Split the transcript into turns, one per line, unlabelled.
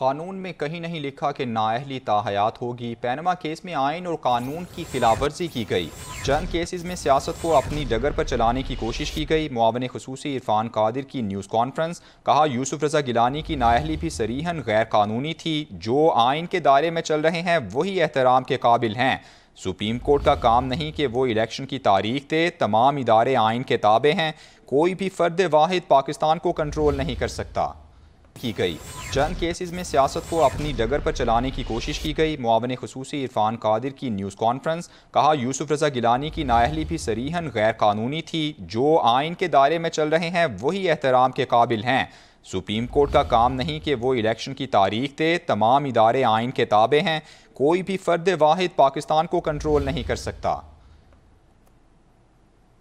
कानून में कहीं नहीं लिखा कि नाअहली ताहयात होगी पैनमा केस में आयन और कानून की खिलाफवर्जी की गई चंद केसेस में सियासत को अपनी डगर पर चलाने की कोशिश की गई मुआवन खसूसी इरफान कादिर की न्यूज़ कॉन्फ्रेंस कहा यूसुफ रजा गिलानी की नाहली भी सरीहन गैर कानूनी थी जो आइन के दायरे में चल रहे हैं वही एहतराम के काबिल हैं सुप्रीम कोर्ट का काम नहीं कि वो इलेक्शन की तारीख दे तमाम इदारे आइन के ताबे हैं कोई भी फर्द वाहिद पाकिस्तान को कंट्रोल नहीं कर सकता की गई चंद केसेस में सियासत को अपनी डगर पर चलाने की कोशिश की गई मुआवन खसूसी इरफान कादिर की न्यूज़ कॉन्फ्रेंस कहा यूसुफ रजा गिलानी की नााहली भी सरीहन गैर कानूनी थी जो आइन के दायरे में चल रहे हैं वही एहतराम के काबिल हैं सुप्रीम कोर्ट का काम नहीं कि वो इलेक्शन की तारीख दे तमाम इदारे आइन के ताबे हैं कोई भी फर्द वाहिद पाकिस्तान को कंट्रोल नहीं कर सकता